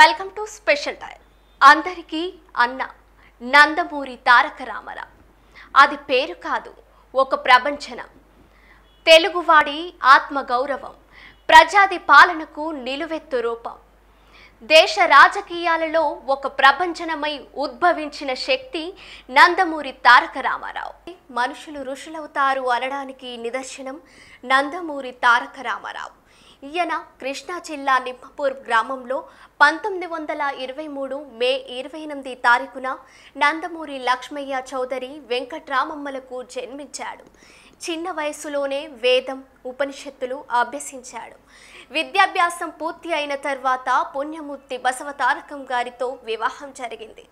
welcome to special time అందరికీ అన్న నందమూరి తారక రామారావు అది పేరు కాదు ఒక ప్రపంచనం తెలుగువాడి ఆత్మగౌరవం ప్రజాది పాలనకు నిలువెత్తు రూపం దేశ రాజకీయాలలో ఒక ప్రపంచనమై ఉద్భవించిన శక్తి నందమూరి తారక రామారావు మనుషులు ఋషులవుతారు అనడానికి నిదర్శనం నందమూరి తారక రామారావు ఈయన కృష్ణా జిల్లా నిమ్మపూర్ గ్రామంలో పంతొమ్మిది వందల ఇరవై మూడు మే ఇరవై ఎనిమిది తారీఖున నందమూరి లక్ష్మయ్య చౌదరి వెంకట్రామమ్మలకు జన్మించాడు చిన్న వయసులోనే వేదం ఉపనిషత్తులు అభ్యసించాడు విద్యాభ్యాసం పూర్తి అయిన తర్వాత పుణ్యమూర్తి బసవ తారకం గారితో వివాహం జరిగింది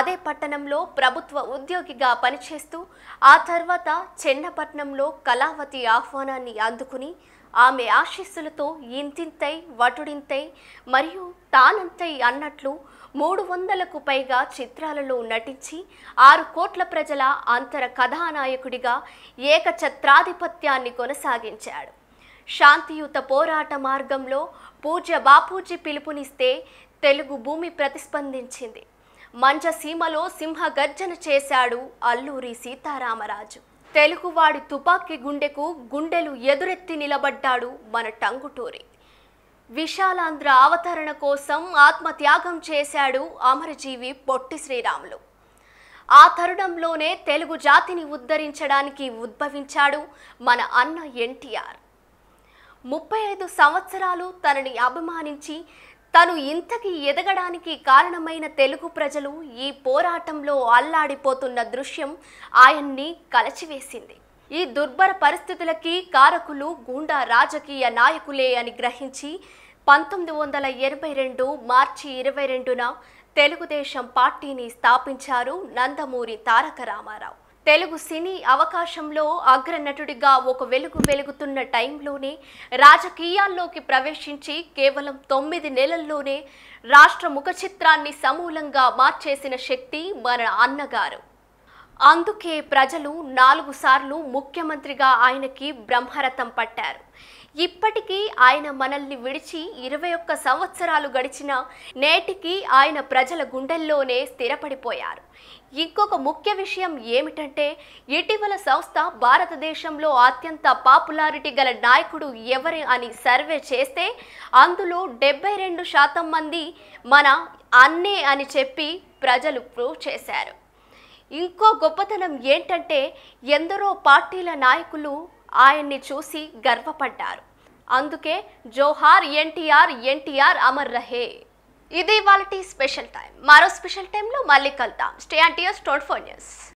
అదే పట్టణంలో ప్రభుత్వ ఉద్యోగిగా పనిచేస్తూ ఆ తర్వాత చెన్నపట్నంలో కళావతి ఆహ్వానాన్ని అందుకుని ఆమె ఆశీస్సులతో ఇంతింతై వటుడింతై మరియు తానంతై అన్నట్లు మూడు వందలకు పైగా చిత్రాలలో నటించి ఆరు కోట్ల ప్రజల అంతర కథానాయకుడిగా ఏకఛత్రాధిపత్యాన్ని కొనసాగించాడు శాంతియుత పోరాట మార్గంలో పూజ్య బాపూజీ పిలుపునిస్తే తెలుగు భూమి ప్రతిస్పందించింది మంచసీమలో సింహ గర్జన చేశాడు అల్లూరి సీతారామరాజు తెలుగువాడి తుపాకీ గుండెకు గుండెలు ఎదురెత్తి నిలబడ్డాడు మన టంగుటూరి విశాలాంధ్ర అవతరణ కోసం ఆత్మత్యాగం చేశాడు అమరజీవి పొట్టి శ్రీరాములు ఆ తరుణంలోనే తెలుగు జాతిని ఉద్ధరించడానికి ఉద్భవించాడు మన అన్న ఎన్టీఆర్ ముప్పై ఐదు సంవత్సరాలు తనని అభిమానించి తను ఇంతకి ఎదగడానికి కారణమైన తెలుగు ప్రజలు ఈ పోరాటంలో అల్లాడిపోతున్న దృశ్యం ఆయన్ని కలచివేసింది ఈ దుర్భర పరిస్థితులకి కారకులు గుండా రాజకీయ నాయకులే అని గ్రహించి పంతొమ్మిది వందల ఎనభై రెండు మార్చి ఇరవై రెండున తెలుగుదేశం పార్టీని స్థాపించారు నందమూరి తారక రామారావు తెలుగు సినీ అవకాశంలో అగ్రనటుడిగా ఒక వెలుగు వెలుగుతున్న టైంలోనే రాజకీయాల్లోకి ప్రవేశించి కేవలం తొమ్మిది నెలల్లోనే రాష్ట్ర ముఖ చిత్రాన్ని సమూలంగా మార్చేసిన శక్తి మన అన్నగారు అందుకే ప్రజలు నాలుగు సార్లు ముఖ్యమంత్రిగా ఆయనకి బ్రహ్మరథం పట్టారు ఇప్పటికీ ఆయన మనల్ని విడిచి ఇరవై ఒక్క సంవత్సరాలు గడిచిన నేటికి ఆయన ప్రజల గుండెల్లోనే స్థిరపడిపోయారు ఇంకొక ముఖ్య విషయం ఏమిటంటే ఇటీవల సంస్థ భారతదేశంలో అత్యంత పాపులారిటీ గల నాయకుడు ఎవరి అని సర్వే చేస్తే అందులో డెబ్బై రెండు శాతం మంది మన అన్నే అని చెప్పి ప్రజలు ప్రూవ్ చేశారు ఇంకో గొప్పతనం ఏంటంటే ఎందరో పార్టీల నాయకులు ఆయన్ని చూసి గర్వపడ్డారు అందుకే జోహార్ ఎన్టీఆర్ ఎన్టీఆర్ అమర్ రహే ఇది వాళ్ళ స్పెషల్ టైం మరో స్పెషల్ టైంలో మళ్ళీ కలుద్దాం స్టే అంటీఆర్ టీయర్స్ ఫోర్